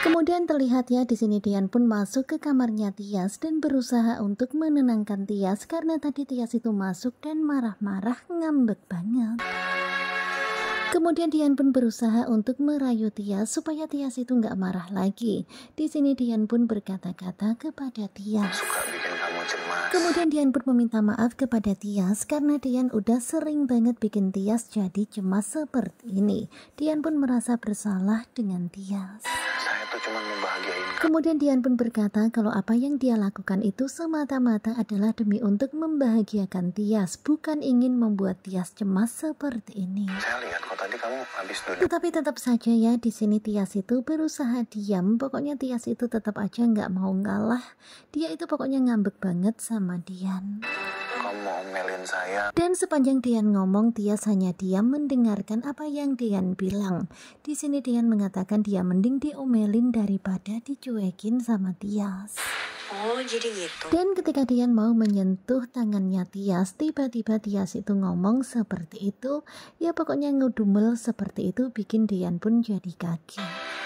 Kemudian terlihatnya di sini Dian pun masuk ke kamarnya Tias dan berusaha untuk menenangkan Tias karena tadi Tias itu masuk dan marah-marah ngambek banget. Kemudian Dian pun berusaha untuk merayu Tias supaya Tias itu nggak marah lagi. Di sini Dian pun berkata-kata kepada Tias. Kemudian Dian pun meminta maaf kepada Tias karena Dian udah sering banget bikin Tias jadi cemas seperti ini. Dian pun merasa bersalah dengan Tias atau cuma membahagiain Kemudian Dian pun berkata kalau apa yang dia lakukan itu semata-mata adalah demi untuk membahagiakan Tias, bukan ingin membuat Tias cemas seperti ini. Saya lihat kok tadi kamu habis duduk. Tetapi tetap saja ya di sini Tias itu berusaha diam, pokoknya Tias itu tetap aja nggak mau ngalah. Dia itu pokoknya ngambek banget sama Dian ngomelin saya. Dan sepanjang Dian ngomong, Tias hanya diam mendengarkan apa yang Dian bilang. Di sini Dian mengatakan dia mending diomelin daripada dicuekin sama Tias. Oh, jadi gitu. Dan ketika Dian mau menyentuh tangannya Tias, tiba-tiba Tias itu ngomong seperti itu. Ya pokoknya ngudumel seperti itu bikin Dian pun jadi kaget.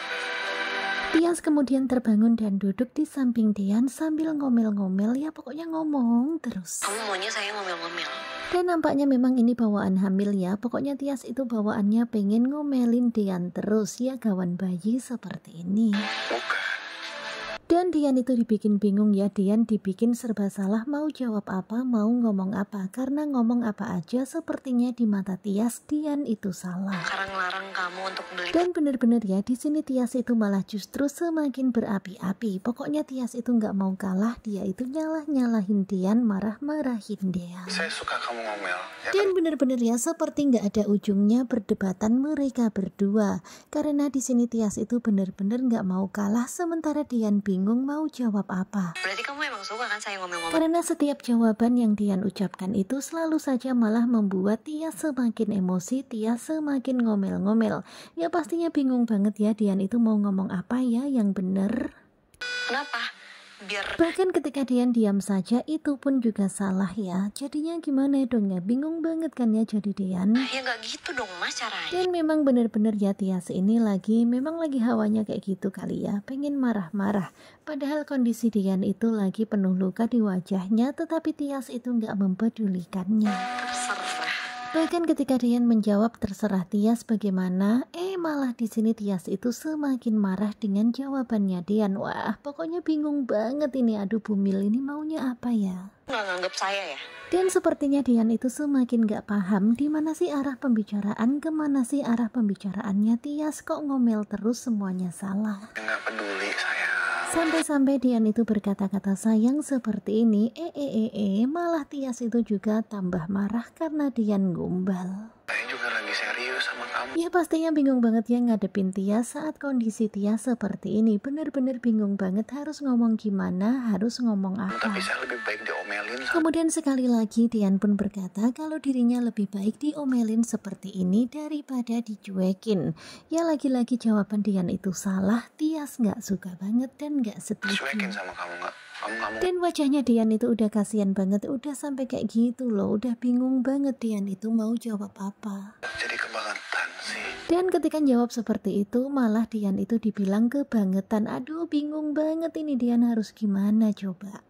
Tias kemudian terbangun dan duduk di samping Dian sambil ngomel-ngomel ya pokoknya ngomong terus. Kamu maunya saya ngomel-ngomel. Dan nampaknya memang ini bawaan hamil ya. Pokoknya Tias itu bawaannya pengen ngomelin Dian terus ya kawan bayi seperti ini. Bukan. Dan Dian itu dibikin bingung ya, Dian dibikin serba salah mau jawab apa, mau ngomong apa. Karena ngomong apa aja sepertinya di mata Tias, Dian itu salah. Larang kamu untuk beli. Dan bener-bener ya, di sini Tias itu malah justru semakin berapi-api. Pokoknya Tias itu nggak mau kalah, dia itu nyalah-nyalahin Dian, marah-marahin Dian. Saya suka kamu ngomel. Ya Dan kan? bener-bener ya, seperti nggak ada ujungnya perdebatan mereka berdua. Karena di sini Tias itu bener-bener nggak mau kalah, sementara Dian bingung bingung mau jawab apa. Berarti kamu emang suka kan saya ngomel-ngomel? Karena setiap jawaban yang Tian ucapkan itu selalu saja malah membuat Tia semakin emosi, Tia semakin ngomel-ngomel. Ya pastinya bingung banget ya Dian itu mau ngomong apa ya yang bener. Kenapa? biar bahkan ketika dia diam saja itu pun juga salah ya jadinya gimana ya dong ya bingung banget kan ya jadi Dian nah, ya nggak gitu dong mas caranya dan memang benar-benar ya Tias ini lagi memang lagi hawanya kayak gitu kali ya pengen marah-marah padahal kondisi Dian itu lagi penuh luka di wajahnya tetapi Tias itu nggak mempedulikannya terserah bahkan ketika Dian menjawab terserah Tias bagaimana eh malah di sini Tias itu semakin marah dengan jawabannya Dian. Wah, pokoknya bingung banget ini. Aduh, Bumil ini maunya apa ya? Nggak nganggap saya ya? Dan sepertinya Dian itu semakin gak paham di mana sih arah pembicaraan, kemana sih arah pembicaraannya Tias kok ngomel terus semuanya salah. Nggak peduli saya. Sampai-sampai Dian itu berkata-kata sayang seperti ini, eh eh eh eh, malah Tias itu juga tambah marah karena Dian gombal serius sama kamu. Ya pastinya bingung banget ya ngadepin Tia saat kondisi Tia seperti ini. Bener-bener bingung banget harus ngomong gimana, harus ngomong apa. Tapi saya lebih baik diomelin. Sama... Kemudian sekali lagi Tian pun berkata kalau dirinya lebih baik diomelin seperti ini daripada dicuekin. Ya lagi-lagi jawaban Tian itu salah. Tia nggak suka banget dan nggak setuju. Dicuekin sama kamu nggak? Dan wajahnya Dian itu udah kasihan banget, udah sampai kayak gitu loh, udah bingung banget Dian itu mau jawab apa. Jadi kebangetan sih. Dan ketika jawab seperti itu, malah Dian itu dibilang kebangetan. Aduh, bingung banget ini Dian harus gimana coba.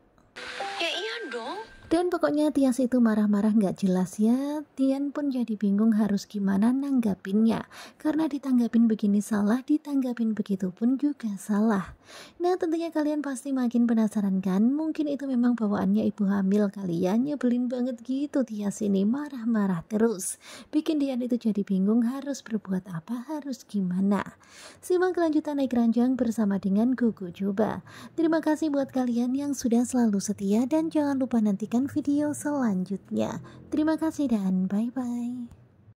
Ya iya dong, dan pokoknya Tias itu marah-marah nggak jelas ya. Tian pun jadi bingung harus gimana nanggapinnya. Karena ditanggapin begini salah, ditanggapin begitu pun juga salah. Nah tentunya kalian pasti makin penasaran kan? Mungkin itu memang bawaannya ibu hamil kalian ya. Nyebelin banget gitu Tias ini marah-marah terus. Bikin Dian itu jadi bingung harus berbuat apa, harus gimana. Simak kelanjutan naik ranjang bersama dengan Gugu Juba. Terima kasih buat kalian yang sudah selalu setia dan jangan lupa nanti video selanjutnya. Terima kasih dan bye-bye.